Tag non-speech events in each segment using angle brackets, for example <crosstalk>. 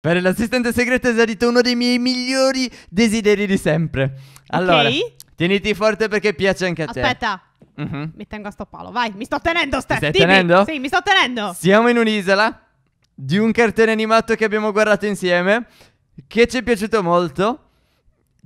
Per l'assistente segreto è esaurito uno dei miei migliori desideri di sempre. Allora, okay. tieniti forte perché piace anche a Aspetta. te. Aspetta. Uh-huh. Mi tengo a sto palo, vai, mi sto tenendo, Steph. stai tenendo? Sì, mi sto tenendo. Siamo in un'isola di un cartone animato che abbiamo guardato insieme, che ci è piaciuto molto.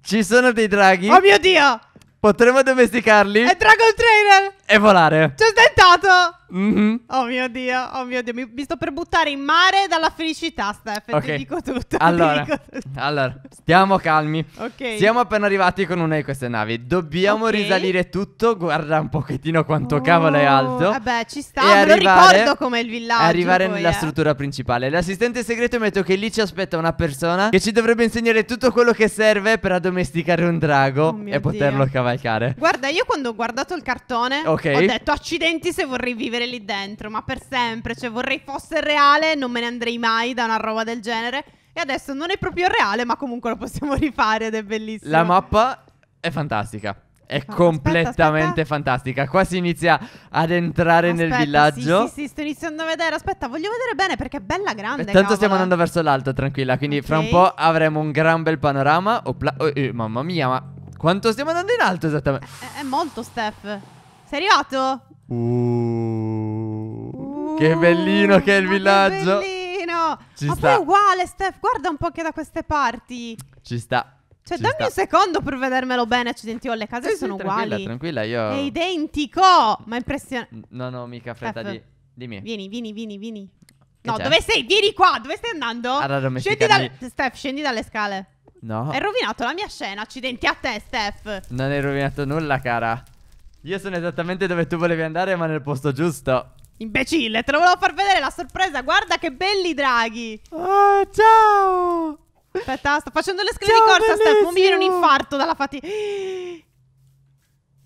Ci sono dei draghi. Oh mio Dio! Potremmo domesticarli. È Dragon Trainer! e volare. Ci ho tentato. Mm-hmm. Oh mio dio, oh mio dio, mi, mi, sto per buttare in mare dalla felicità, Steph. Okay. Ti dico tutto. Allora, dico tutto. allora stiamo calmi. Okay. Siamo appena arrivati con una di queste navi. Dobbiamo okay. risalire tutto. Guarda un pochettino quanto oh. cavolo è oh, alto. Vabbè, eh ci sta. E me arrivare, lo ricordo come il villaggio. E arrivare poi, nella eh. struttura principale. L'assistente segreto mi ha detto che lì ci aspetta una persona che ci dovrebbe insegnare tutto quello che serve per addomesticare un drago oh e dio. poterlo cavalcare. Guarda, io quando ho guardato il cartone, ok. Ho detto accidenti se vorrei vivere lì dentro, ma per sempre, cioè vorrei fosse reale, non me ne andrei mai da una roba del genere. E adesso non è proprio reale, ma comunque lo possiamo <laughs> rifare ed è bellissimo. La mappa è fantastica. È aspetta, completamente aspetta. fantastica. Qua si inizia ad entrare aspetta, nel villaggio. Sì, sì, sì, sto iniziando a vedere. Aspetta, voglio vedere bene perché è bella grande. Intanto cavola. stiamo eh. andando verso l'alto, tranquilla. Quindi okay. fra un po' avremo un gran bel panorama. Opla- oh, eh, mamma mia, ma quanto stiamo andando in alto esattamente? È, è molto, Steph. Sei arrivato? Uh, uh, che uh, bellino che è il villaggio. Che bellino. Ci Ma sta. poi è uguale, Steph. Guarda un po' che da queste parti. Ci sta. Cioè, Ci dammi sta. un secondo per vedermelo bene. Accidenti, ho le case sì, sono sì, tranquilla, uguali. Tranquilla, io. È identico. Ma impressionante. No, no, mica fretta Steph. di. Dimmi. Vieni, vieni, vieni, vieni. Che no, dove sei? Vieni qua, dove stai andando? Ad scendi dal... Steph, scendi dalle scale. No. Hai rovinato la mia scena, accidenti a te, Steph. Non hai rovinato nulla, cara. Io sono esattamente dove tu volevi andare, ma nel posto giusto. Imbecille, te lo volevo far vedere la sorpresa. Guarda che belli draghi. Oh, ciao. Aspetta, sto facendo le scale di corsa, Steph. Mi viene un infarto dalla fatica. <gasps>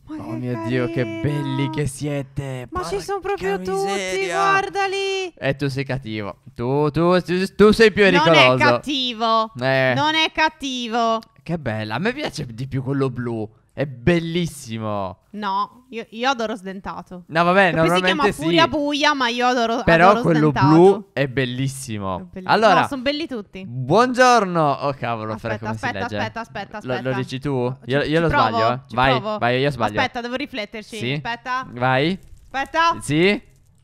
Ma oh mio carini. dio, che belli che siete! Ma Porca ci sono proprio miseria. tutti, guardali! E eh, tu sei cattivo. Tu, tu, tu, tu sei più pericoloso. Non è cattivo. Eh. Non è cattivo. Che bella, a me piace di più quello blu. È bellissimo. No, io, io adoro sdentato. No, vabbè, che normalmente poi si chiama sì. Furia Buia, ma io adoro Però adoro quello blu è bellissimo. È bellissimo. Allora, no, sono belli tutti. Buongiorno. Oh cavolo, aspetta, fra, aspetta, aspetta, aspetta, aspetta, Lo, lo dici tu? Ci, io, io ci lo provo, sbaglio, eh. Vai, vai, io sbaglio. Aspetta, devo rifletterci. Sì. Aspetta. Vai. Aspetta. Sì.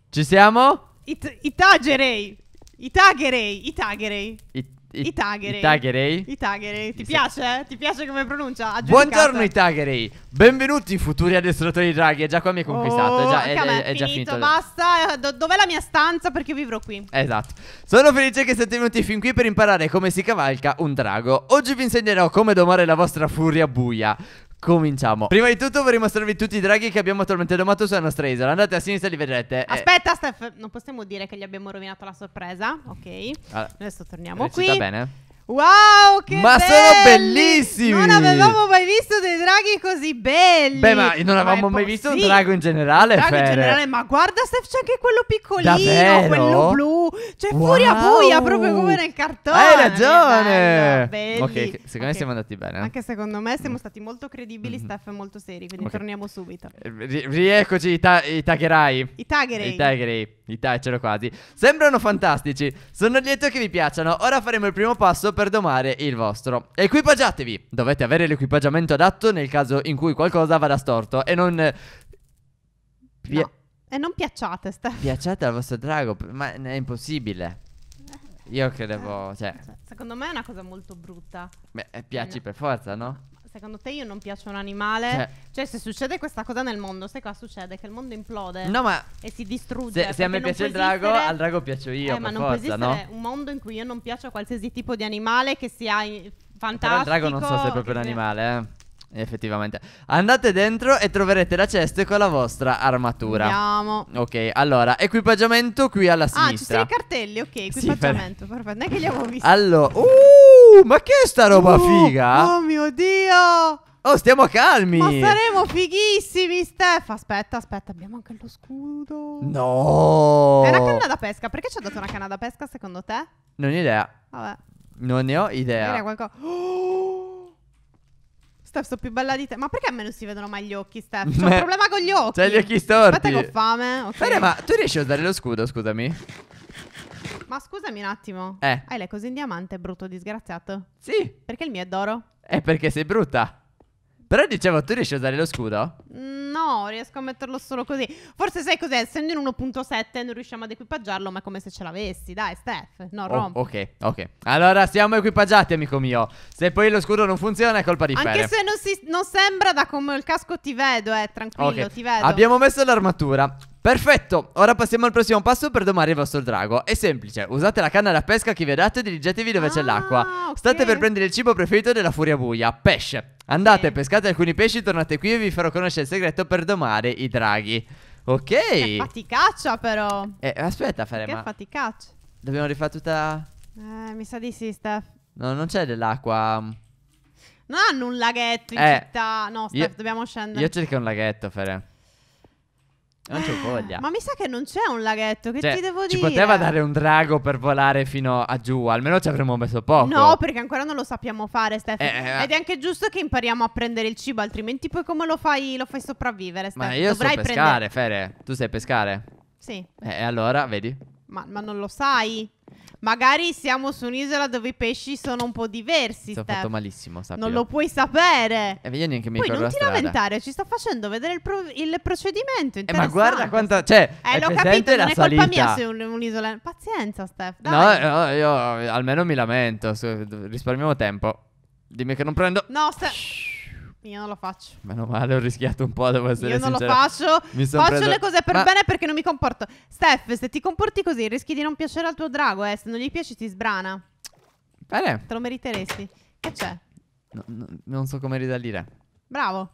Ci siamo? I It- itagerei. Itagerei, itagerei. It- i Itagherei. I Itagherei. Ti piace? Ti piace come pronuncia? Buongiorno i Itagherei. Benvenuti futuri addestratori draghi. È Già qua mi hai conquistato. Oh, è già, è, è, è già finito. Basta. Eh, do dov'è la mia stanza? Perché vivrò qui. Esatto. Sono felice che siete venuti fin qui per imparare come si cavalca un drago. Oggi vi insegnerò come domare la vostra furia buia. Cominciamo. Prima di tutto vorrei mostrarvi tutti i draghi che abbiamo attualmente domato sulla nostra isola. Andate a sinistra e li vedrete. Eh. Aspetta, eh. Steph, non possiamo dire che gli abbiamo rovinato la sorpresa. Ok. Allora, Adesso torniamo qui. Va bene. Wow, che Ma belli! sono bellissimi! Non avevamo mai visto dei draghi così belli! Beh, ma non avevamo ma mai visto un drago in generale, Drago in generale, ma guarda Steph, c'è anche quello piccolino, Davvero? quello blu. Cioè, Wow! furia buia, proprio come nel cartone. Hai ragione! Bello, Ok, belli. secondo me siamo andati bene. Anche secondo me siamo mm. stati molto credibili, Mhm. Steph, e molto seri, quindi Ok. torniamo subito. Eh, rieccoci i, ta- i tagherai. I tagherai. I tagherai dai, c'ero quasi. Sembrano fantastici. Sono lieto che vi piacciono. Ora faremo il primo passo per domare il vostro. Equipaggiatevi. Dovete avere l'equipaggiamento adatto nel caso in cui qualcosa vada storto e non... Eh, pia... No. E non piacciate, Steph. Piacciate al vostro drago, ma è impossibile. Eh. Io credevo, eh, cioè, cioè... Secondo me è una cosa molto brutta. Beh, piaci no. per forza, no? secondo te io non piaccio un animale? Cioè, cioè, se succede questa cosa nel mondo, sai cosa succede? Che il mondo implode no, ma e si distrugge. Se, se a me piace il drago, esistere... al drago piaccio io. Eh, ma non forza, può esistere no? un mondo in cui io non piaccio a qualsiasi tipo di animale che sia fantastico. Eh, però il drago non so se è proprio un animale, eh. Effettivamente. Andate dentro e troverete la cesta con la vostra armatura. Andiamo. Ok, allora, equipaggiamento qui alla sinistra. Ah, ci sono i cartelli, ok, equipaggiamento, sì, per... perfetto. Non è che li avevo visti. Allora, uh! Uh, ma che è sta roba uh, figa? Oh mio Dio! Oh, stiamo calmi! Ma saremo fighissimi, Steph! Aspetta, aspetta, abbiamo anche lo scudo. No! È una canna da pesca. Perché ci ha dato una canna da pesca, secondo te? Non ho idea. Vabbè. Non ne ho idea. Era qualcosa... <gasps> Oh! Steph, sto più bella di te. Ma perché a me non si vedono mai gli occhi, Steph? C'è <laughs> un problema con gli occhi. C'hai gli occhi storti. Aspetta che ho fame. Okay. Bene, ma tu riesci a usare lo scudo, scusami? Ma scusami un attimo. Eh. Hai le cose in diamante, brutto disgraziato? Sì. Perché il mio è d'oro? È perché sei brutta. Però dicevo, tu riesci a usare lo scudo? Mm, no, riesco a metterlo solo così. Forse sai cos'è? Essendo in 1.7 non riusciamo ad equipaggiarlo, ma è come se ce l'avessi. Dai, Steph. No, oh, rompo. ok, ok. Allora siamo equipaggiati, amico mio. Se poi lo scudo non funziona, è colpa di Anche Anche se non, si, non, sembra da come il casco ti vedo, eh, tranquillo, okay. ti vedo. Abbiamo messo l'armatura. Perfetto, ora passiamo al prossimo passo per domare il vostro drago. È semplice, usate la canna da pesca che vi ha dato e dirigetevi dove ah, c'è l'acqua. Okay. State per prendere il cibo preferito della furia buia, pesce. Andate, okay. pescate alcuni pesci, tornate qui e vi farò conoscere il segreto per domare i draghi. Ok. Che faticaccia però. Eh, aspetta, Ferema. Che faticaccia. Dobbiamo rifare tutta... Eh, mi sa di sì, Steph. No, non c'è dell'acqua... Non hanno un laghetto in eh, città. No, Steph, io, dobbiamo scendere. Io cerco un laghetto, Ferema. Non c'ho voglia. Ma mi sa che non c'è un laghetto, che cioè, ti devo ci dire? Ci poteva dare un drago per volare fino a giù, almeno ci avremmo messo poco. No, perché ancora non lo sappiamo fare, Stefano. Eh, eh, Ed è anche giusto che impariamo a prendere il cibo, altrimenti poi come lo fai, lo fai sopravvivere, Stefano? Ma io Dovrai so pescare, prendere... Fere. Tu sai pescare? Sì. Eh, e eh, allora, vedi? Ma, ma non lo sai? Magari siamo su un'isola dove i pesci sono un po' diversi. Ti ho Steph. fatto malissimo, sappilo. Non lo puoi sapere. E eh, vedi neanche mi Poi ricordo non la ti strada. lamentare, ci sta facendo vedere il, pro- il procedimento. Eh, ma guarda quanta... Cioè, Eh, è l'ho presente capito, non la è colpa mia se è un- un'isola. Pazienza, Steph. Dai. No, eh, oh, no, io almeno mi lamento. risparmiamo tempo. Dimmi che non prendo. No, Steph. Io non lo faccio. Meno male, ho rischiato un po', devo essere sincero. Io non sincera. lo faccio. Mi faccio preso... le cose per Ma... bene perché non mi comporto. Steph, se ti comporti così rischi di non piacere al tuo drago, eh. Se non gli piaci ti sbrana. Bene. Te lo meriteresti. Che c'è? No, no, non so come risalire. Bravo.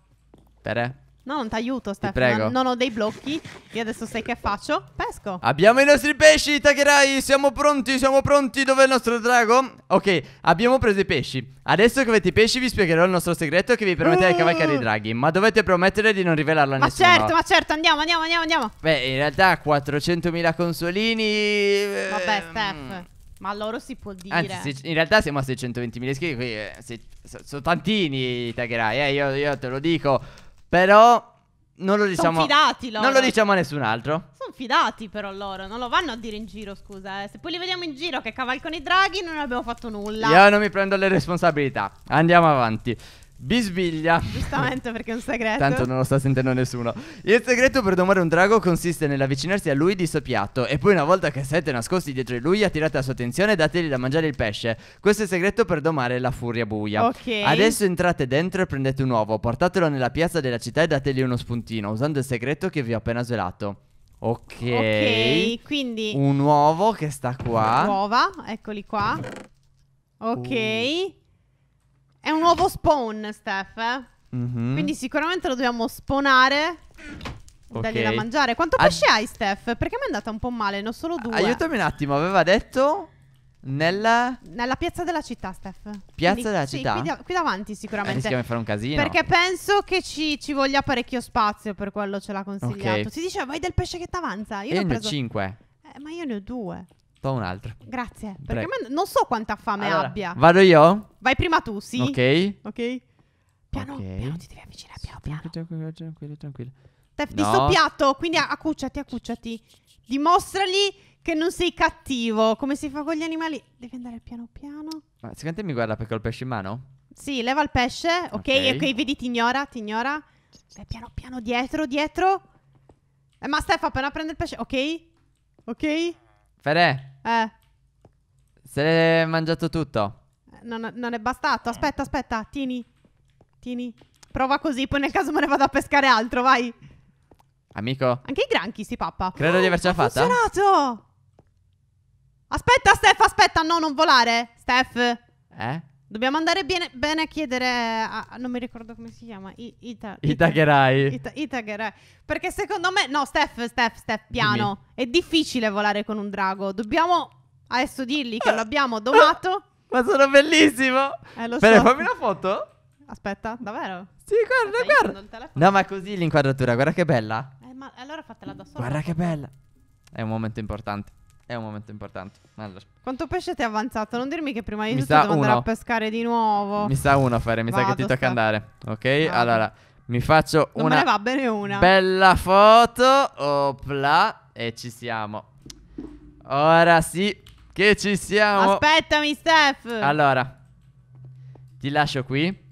Tere. No, non ti aiuto, Stefano. Non ho dei blocchi. Io adesso sai che faccio? Pesco. Abbiamo i nostri pesci, Takerai. Siamo pronti, siamo pronti. Dov'è il nostro drago? Ok, abbiamo preso i pesci. Adesso che avete i pesci vi spiegherò il nostro segreto che vi permette di cavalcare i uh. draghi. Ma dovete promettere di non rivelarlo a ma nessuno. Ma certo, ma certo. Andiamo, andiamo, andiamo, andiamo. Beh, in realtà 400.000 consolini. Ehm, Vabbè, Steph. Ma loro si può dire. Anzi, se, in realtà siamo a 620.000 iscritti. Qui eh, se, so, sono tantini, Tagherai, Eh, io, io te lo dico. Però non lo diciamo. Sono fidati loro. Non lo diciamo a nessun altro. Sono fidati però loro, non lo vanno a dire in giro, scusa. Eh. Se poi li vediamo in giro che cavalcano i draghi, non abbiamo fatto nulla. Io non mi prendo le responsabilità. Andiamo avanti. Bisbiglia. Giustamente perché è un segreto. Tanto non lo sta sentendo nessuno. Il segreto per domare un drago consiste nell'avvicinarsi a lui di soppiatto e poi una volta che siete nascosti dietro di lui attirate la sua attenzione e dategli da mangiare il pesce. Questo è il segreto per domare la furia buia. Ok. Adesso entrate dentro e prendete un uovo, portatelo nella piazza della città e dategli uno spuntino usando il segreto che vi ho appena svelato. Ok. Ok, quindi un uovo che sta qua. Uova, eccoli qua. Ok. Uh. È un nuovo spawn, Steph, eh? mm-hmm. Quindi sicuramente lo dobbiamo spawnare. Okay. Dargli da mangiare. Quanto Ad... pesce hai, Steph? Perché mi è andata un po' male, ne ho solo due. Aiutami un attimo, aveva detto... Nella... Nella piazza della città, Steph. Piazza quindi, della sì, città? Qui, qui davanti sicuramente. Eh, di fare un casino. Perché penso che ci, ci, voglia parecchio spazio, per quello ce l'ha consigliato. Okay. Si diceva, vai del pesce che t'avanza. Io, io ne ho preso... 5. Eh, ma io ne ho due. To un'altra. Grazie. Perché man- non so quanta fame Allora, abbia. Vado io? Vai prima tu, sì. Ok. Ok. Piano, Ok. piano, ti devi avvicinare, piano, piano. Tranquillo, tranquillo, tranquillo. Tef, di sto No. piatto, quindi accucciati, accucciati. Dimostrali che non sei cattivo, come si fa con gli animali. Devi andare piano piano. Ma secondo te mi guarda perché ho il pesce in mano? Sì, leva il pesce, ok, ok, Ok. vedi, ti ignora, ti ignora. Vai piano piano dietro, dietro. Eh, ma Stef appena prende il pesce, ok? Ok? Fede? Eh. Se l'è mangiato tutto. Non, non, è bastato. Aspetta, aspetta. Tieni. Tieni. Prova così, poi nel caso me ne vado a pescare altro, vai. Amico. Anche i granchi si pappa. Credo oh, di avercela fatta. Ha funzionato! Aspetta, Steph, aspetta. No, non volare. Steph. Eh? Dobbiamo andare bene, bene a chiedere a, non mi ricordo come si chiama, I, Ita, Itagherai. Ita, Itagherai. Perché secondo me, no, Steph, Steph, Steph, piano. Dimmi. È difficile volare con un drago. Dobbiamo adesso dirgli che eh. l'abbiamo domato. <laughs> Ma sono bellissimo. Eh, lo Bene, so. fammi una foto. Aspetta, davvero? Sì, guarda, Aspetta, guarda. No, ma così l'inquadratura, guarda che bella. Eh, ma allora fatela da sola. Guarda che bella. È un momento importante. È un momento importante. Allora. Quanto pesce ti è avanzato? Non dirmi che prima di mi tutto devo uno. a pescare di nuovo. Mi sa uno fare, mi Vado, sa che ti tocca sta... andare. Ok? Vado. Allora, mi faccio non una. va bene una. Bella foto. Opla. E ci siamo. Ora sì. Che ci siamo. Aspettami, Steph. Allora, ti lascio qui.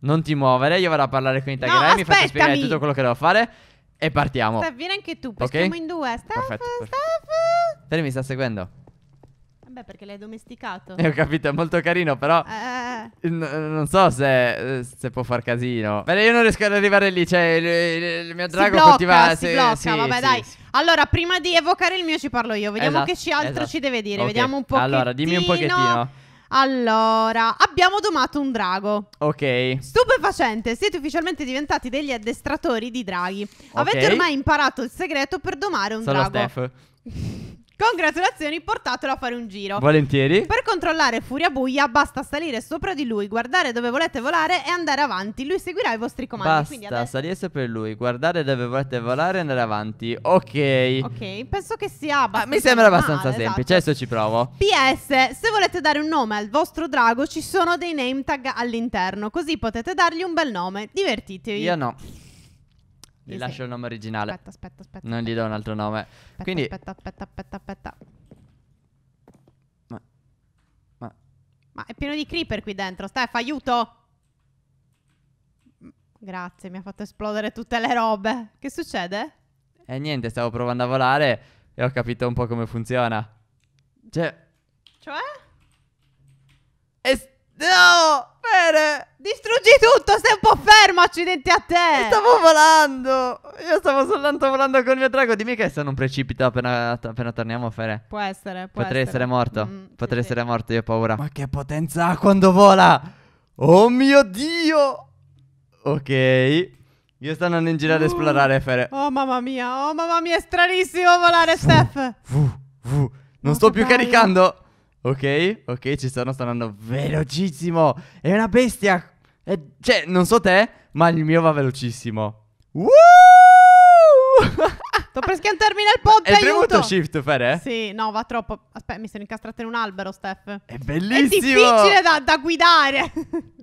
Non ti muovere, io vado a parlare con i tagliari, no, mi faccio spiegare tutto quello che devo fare e partiamo. Steph, vieni anche tu, peschiamo okay? in due. Steph, perfetto, Steph. Tere mi sta seguendo. Vabbè, perché l'hai domesticato. Eh, ho capito, è molto carino, però... Eh. eh, eh. Non so se, se, può far casino. Bene, io non riesco ad arrivare lì, cioè il, il, il mio drago blocca, continua... Si, si blocca, sì, vabbè, sì, dai. Sì. Allora, prima di evocare il mio ci parlo io. Vediamo esatto, che altro esatto. ci deve dire. Okay. Vediamo un po'. Allora, dimmi un pochettino. Allora, abbiamo domato un drago. Ok. Stupefacente, siete ufficialmente diventati degli addestratori di draghi. Avete ormai imparato il segreto per domare un Sono drago. Steph. <laughs> Congratulazioni, portatelo a fare un giro. Volentieri. Per controllare Furia Buia basta salire sopra di lui, guardare dove volete volare e andare avanti. Lui seguirà i vostri comandi. Basta, adesso... salire sopra di lui, guardare dove volete volare e andare avanti. Ok. Ok, penso che sia abbastanza ah, Mi sembra abbastanza male, esatto. semplice, esatto. adesso ci provo. PS, se volete dare un nome al vostro drago ci sono dei name tag all'interno, così potete dargli un bel nome. Divertitevi. Io no. Gli sì, lascio il nome originale. Aspetta, aspetta, aspetta. Non gli do un altro nome. Aspetta, Quindi... aspetta, aspetta, aspetta, aspetta. Ma... Ma... Ma è pieno di creeper qui dentro. Stef, aiuto! Grazie, mi ha fatto esplodere tutte le robe. Che succede? Eh niente, stavo provando a volare e ho capito un po' come funziona. Cioè... Cioè? È No, Bene! Distruggi tutto, stai un po' fermo, accidenti a te! Stavo volando! Io stavo soltanto volando col mio drago. Dimmi che se non precipita appena, appena torniamo a fare. Può essere, può Potrei essere, essere morto. Mm, Potrei sì, essere sì. morto, io ho paura. Ma che potenza ha quando vola! Oh mio Dio! Ok. Io sto andando in giro uh, ad esplorare, Fere. Oh mamma mia, oh mamma mia, è stranissimo volare, Steph! Vuh, vuh. Non oh, sto più bello. caricando! Ok, ok, ci stanno, stanno andando velocissimo. È una bestia. È, cioè, non so te, ma il mio va velocissimo. Woo! <laughs> Sto per schiantarmi nel ponte, È aiuto! premuto shift, Fere? Eh? Sì, no, va troppo. Aspetta, mi sono incastrata in un albero, Steph. È bellissimo! È difficile da, da guidare.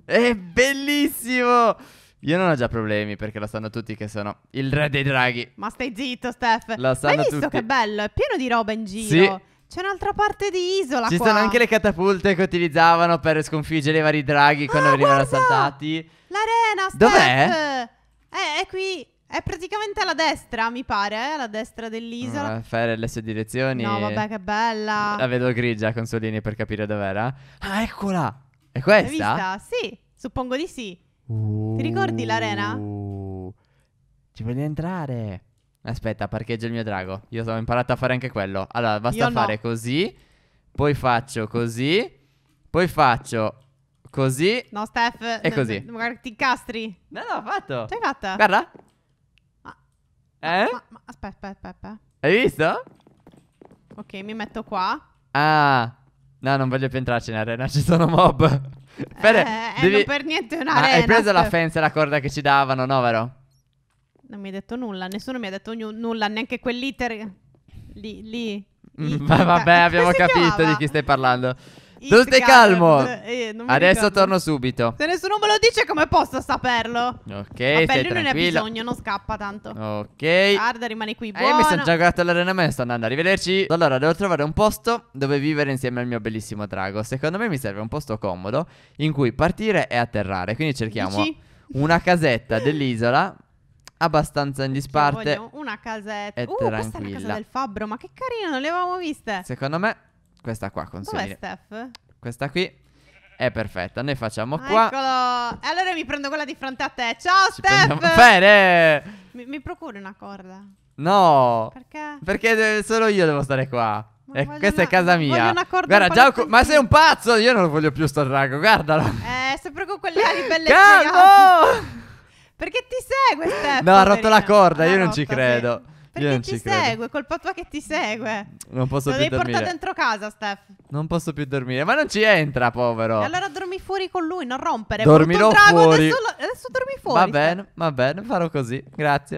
<laughs> È bellissimo! Io non ho già problemi perché lo sanno tutti che sono il re dei draghi. Ma stai zitto, Steph. Lo sanno tutti. Hai visto tutti. che bello? È pieno di roba in giro. Sì. C'è un'altra parte di isola. Ci qua. sono anche le catapulte che utilizzavano per sconfiggere i vari draghi ah, quando venivano assaltati. L'arena, Steph. Dov'è? Eh, è qui. È praticamente alla destra, mi pare, eh? alla destra dell'isola. Uh, fare le sue direzioni. No, vabbè, che bella. La vedo grigia con solini per capire dov'era. Ah, eccola. È questa? L'hai vista? Sì, suppongo di sì. Uh, Ti ricordi l'arena? Uh, ci voglio entrare. Aspetta, parcheggio il mio drago. Io ho imparato a fare anche quello. Allora, basta Io fare no. così. Poi faccio così. Poi faccio così. No, Steph. E così. Magari ti incastri. No, no, ho fatto. L'hai fatta. Guarda. Ma, eh? Ma, ma, aspetta, aspetta, aspetta. Hai visto? Ok, mi metto qua. Ah. No, non voglio più entrarci in arena. <laughs> Ci sono mob. Eh, Fede, eh, eh, devi... non per niente un'arena. Ah, hai preso la fence e la corda che ci davano, no, vero? Non mi hai detto nulla, nessuno mi ha detto n- nulla, neanche quell'iter lì. lì. Ma mm, <laughs> vabbè, abbiamo capito chiamava? di chi stai parlando. Tu stai calmo. Eh, Adesso ricordo. torno subito. Se nessuno me lo dice, come posso saperlo? Ok, Vabbè, stai lui non ne ha bisogno, non scappa tanto. Ok. Guarda, rimani qui. Buono. Eh, mi sono già guardato cagato sto Andando, arrivederci. Allora, devo trovare un posto dove vivere insieme al mio bellissimo drago. Secondo me mi serve un posto comodo in cui partire e atterrare. Quindi cerchiamo Dici? una casetta <laughs> dell'isola abbastanza in disparte. Voglio una casetta. E uh, questa è la casa del fabbro, ma che carino, non le avevamo viste. Secondo me, questa qua consiglio. Dov'è Steph? Questa qui è perfetta, noi facciamo qua. Eccolo! E allora mi prendo quella di fronte a te. Ciao Ci Steph! Bene! Mi, mi, procuri una corda? No! Perché? Perché solo io devo stare qua. Eh, questa una, è casa mia. Guarda, Giacomo, ma sei un pazzo! Io non voglio più sto drago, guardalo. Eh, sempre con quelle ali belle. Calmo! Perché ti segue, Stefano? No, ha rotto la corda, io non ci credo. Perché non ti credo. segue, Col papà che ti segue. Non posso Lo più dormire. Lo devi portare dentro casa, Steph. Non posso più dormire, ma non ci entra, povero. E allora dormi fuori con lui, non rompere. Dormirò fuori. Adesso, adesso dormi fuori. Va bene, Steph. va bene, farò così. Grazie.